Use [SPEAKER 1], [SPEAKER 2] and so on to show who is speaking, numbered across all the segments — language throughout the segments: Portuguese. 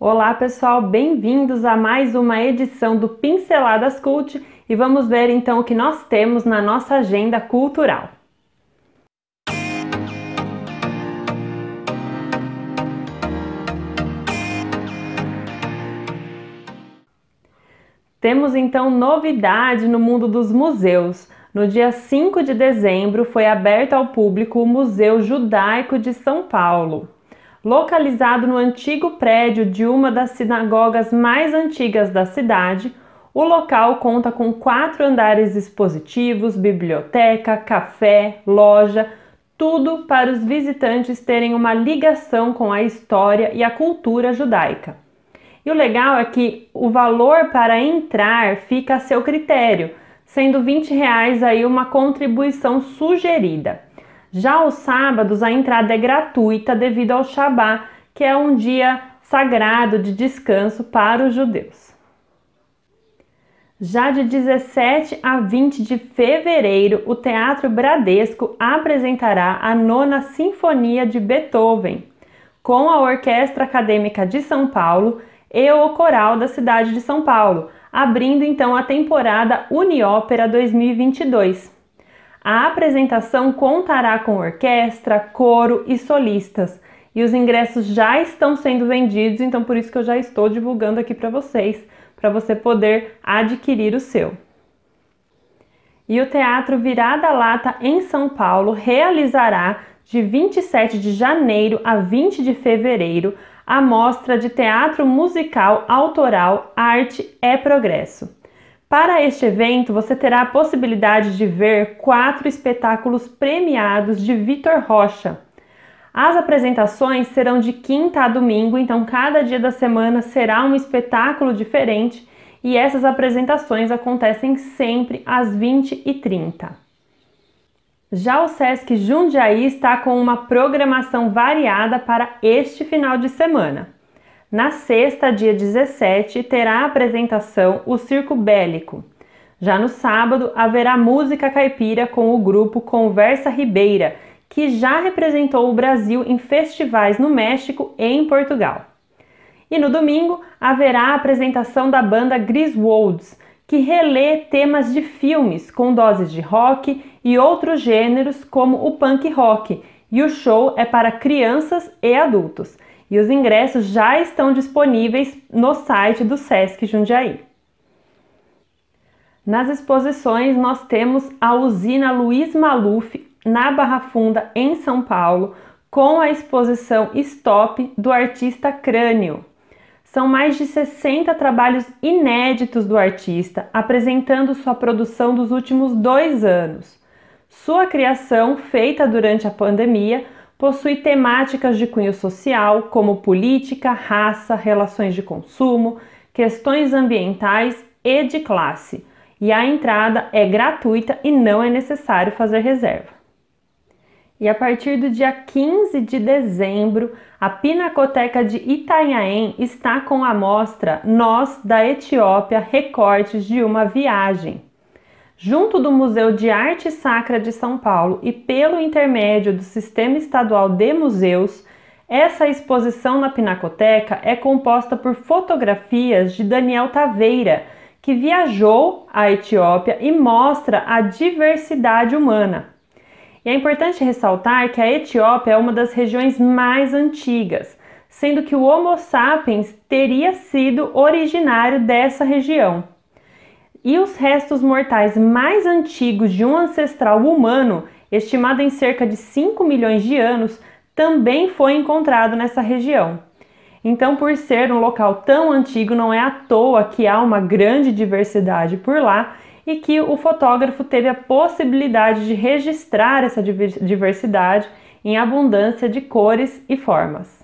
[SPEAKER 1] Olá, pessoal, bem-vindos a mais uma edição do Pinceladas Cult e vamos ver então o que nós temos na nossa agenda cultural. Temos então novidade no mundo dos museus. No dia 5 de dezembro foi aberto ao público o Museu Judaico de São Paulo localizado no antigo prédio de uma das sinagogas mais antigas da cidade, o local conta com quatro andares expositivos, biblioteca, café, loja, tudo para os visitantes terem uma ligação com a história e a cultura judaica. E o legal é que o valor para entrar fica a seu critério, sendo R$ 20 reais aí uma contribuição sugerida. Já aos sábados, a entrada é gratuita devido ao Shabá, que é um dia sagrado de descanso para os judeus. Já de 17 a 20 de fevereiro, o Teatro Bradesco apresentará a Nona Sinfonia de Beethoven, com a Orquestra Acadêmica de São Paulo e o Coral da cidade de São Paulo, abrindo então a temporada Uniópera 2022. A apresentação contará com orquestra, coro e solistas. E os ingressos já estão sendo vendidos, então por isso que eu já estou divulgando aqui para vocês, para você poder adquirir o seu. E o Teatro Virada Lata em São Paulo realizará de 27 de janeiro a 20 de fevereiro a mostra de teatro musical autoral Arte é Progresso. Para este evento, você terá a possibilidade de ver quatro espetáculos premiados de Vitor Rocha. As apresentações serão de quinta a domingo, então cada dia da semana será um espetáculo diferente e essas apresentações acontecem sempre às 20h30. Já o Sesc Jundiaí está com uma programação variada para este final de semana. Na sexta, dia 17, terá a apresentação o Circo Bélico. Já no sábado, haverá música caipira com o grupo Conversa Ribeira, que já representou o Brasil em festivais no México e em Portugal. E no domingo, haverá a apresentação da banda Griswolds, que relê temas de filmes com doses de rock e outros gêneros como o punk rock, e o show é para crianças e adultos e os ingressos já estão disponíveis no site do SESC Jundiaí. Nas exposições, nós temos a usina Luiz Maluf na Barra Funda, em São Paulo, com a exposição Stop do artista Crânio. São mais de 60 trabalhos inéditos do artista, apresentando sua produção dos últimos dois anos. Sua criação, feita durante a pandemia, possui temáticas de cunho social, como política, raça, relações de consumo, questões ambientais e de classe, e a entrada é gratuita e não é necessário fazer reserva. E a partir do dia 15 de dezembro, a Pinacoteca de Itanhaém está com a mostra Nós da Etiópia Recortes de uma Viagem, junto do Museu de Arte Sacra de São Paulo e pelo intermédio do Sistema Estadual de Museus, essa exposição na Pinacoteca é composta por fotografias de Daniel Taveira, que viajou à Etiópia e mostra a diversidade humana. E é importante ressaltar que a Etiópia é uma das regiões mais antigas, sendo que o Homo sapiens teria sido originário dessa região e os restos mortais mais antigos de um ancestral humano, estimado em cerca de 5 milhões de anos, também foi encontrado nessa região. Então, por ser um local tão antigo, não é à toa que há uma grande diversidade por lá e que o fotógrafo teve a possibilidade de registrar essa diversidade em abundância de cores e formas.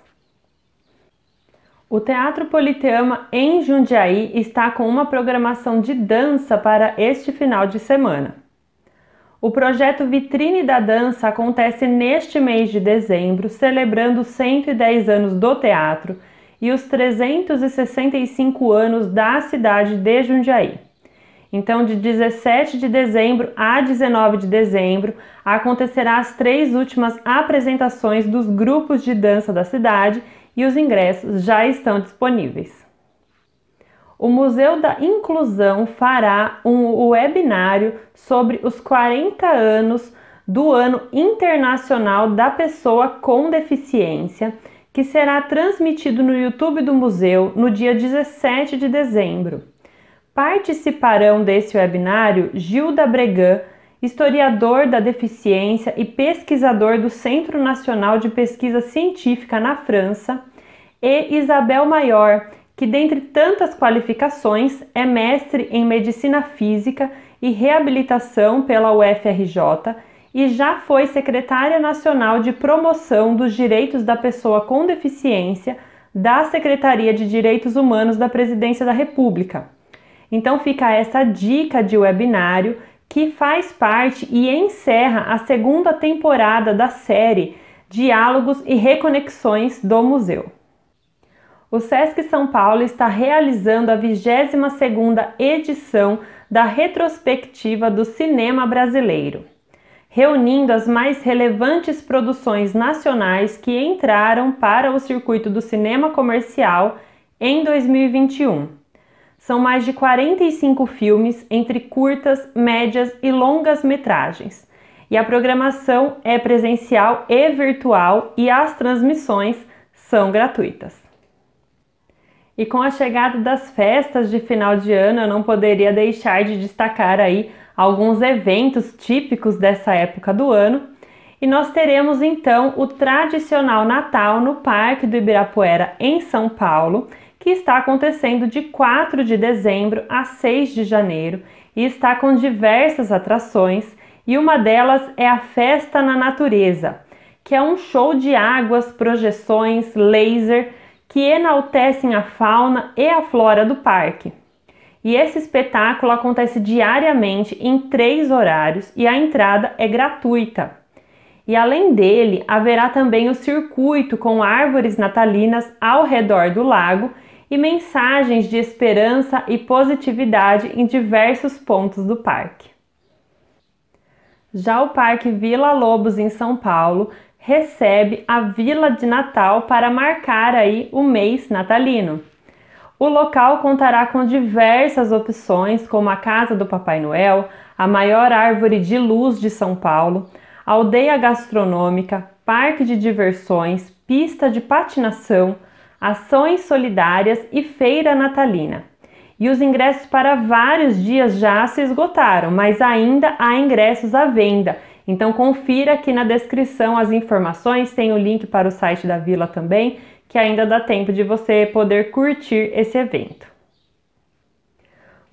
[SPEAKER 1] O Teatro Politeama em Jundiaí está com uma programação de dança para este final de semana. O projeto Vitrine da Dança acontece neste mês de dezembro, celebrando 110 anos do teatro e os 365 anos da cidade de Jundiaí. Então, de 17 de dezembro a 19 de dezembro, acontecerá as três últimas apresentações dos grupos de dança da cidade e os ingressos já estão disponíveis. O Museu da Inclusão fará um webinário sobre os 40 anos do Ano Internacional da Pessoa com Deficiência, que será transmitido no YouTube do museu no dia 17 de dezembro. Participarão desse webinário Gilda Bregan, historiador da deficiência e pesquisador do Centro Nacional de Pesquisa Científica na França, e Isabel Maior, que, dentre tantas qualificações, é mestre em Medicina Física e Reabilitação pela UFRJ e já foi secretária nacional de promoção dos direitos da pessoa com deficiência da Secretaria de Direitos Humanos da Presidência da República. Então fica essa dica de webinário que faz parte e encerra a segunda temporada da série Diálogos e Reconexões do Museu. O SESC São Paulo está realizando a 22ª edição da retrospectiva do cinema brasileiro, reunindo as mais relevantes produções nacionais que entraram para o circuito do cinema comercial em 2021. São mais de 45 filmes, entre curtas, médias e longas metragens. E a programação é presencial e virtual e as transmissões são gratuitas. E com a chegada das festas de final de ano, eu não poderia deixar de destacar aí alguns eventos típicos dessa época do ano. E nós teremos então o tradicional Natal no Parque do Ibirapuera, em São Paulo, que está acontecendo de 4 de dezembro a 6 de janeiro e está com diversas atrações, e uma delas é a Festa na Natureza, que é um show de águas, projeções, laser que enaltecem a fauna e a flora do parque. E esse espetáculo acontece diariamente em três horários e a entrada é gratuita. E além dele, haverá também o circuito com árvores natalinas ao redor do lago e mensagens de esperança e positividade em diversos pontos do parque. Já o Parque Vila Lobos em São Paulo recebe a Vila de Natal para marcar aí o mês natalino. O local contará com diversas opções, como a Casa do Papai Noel, a maior árvore de luz de São Paulo, aldeia gastronômica, parque de diversões, pista de patinação, ações solidárias e feira natalina. E os ingressos para vários dias já se esgotaram, mas ainda há ingressos à venda. Então confira aqui na descrição as informações, tem o link para o site da Vila também, que ainda dá tempo de você poder curtir esse evento.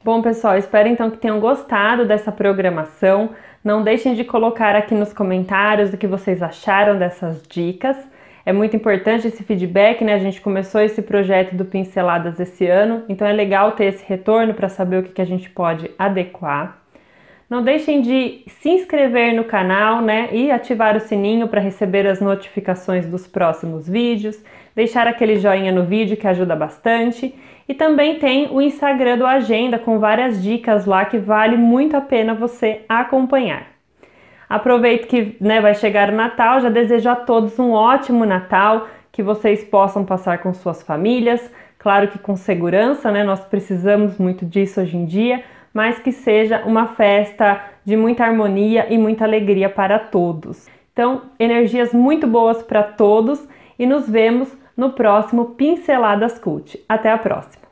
[SPEAKER 1] Bom, pessoal, espero então que tenham gostado dessa programação. Não deixem de colocar aqui nos comentários o que vocês acharam dessas dicas. É muito importante esse feedback, né? A gente começou esse projeto do Pinceladas esse ano, então é legal ter esse retorno para saber o que, que a gente pode adequar. Não deixem de se inscrever no canal, né, e ativar o sininho para receber as notificações dos próximos vídeos, deixar aquele joinha no vídeo que ajuda bastante, e também tem o Instagram do Agenda com várias dicas lá que vale muito a pena você acompanhar. Aproveito que né, vai chegar o Natal, já desejo a todos um ótimo Natal, que vocês possam passar com suas famílias, claro que com segurança, né? Nós precisamos muito disso hoje em dia, mas que seja uma festa de muita harmonia e muita alegria para todos. Então, energias muito boas para todos e nos vemos no próximo Pinceladas Cult. Até a próxima!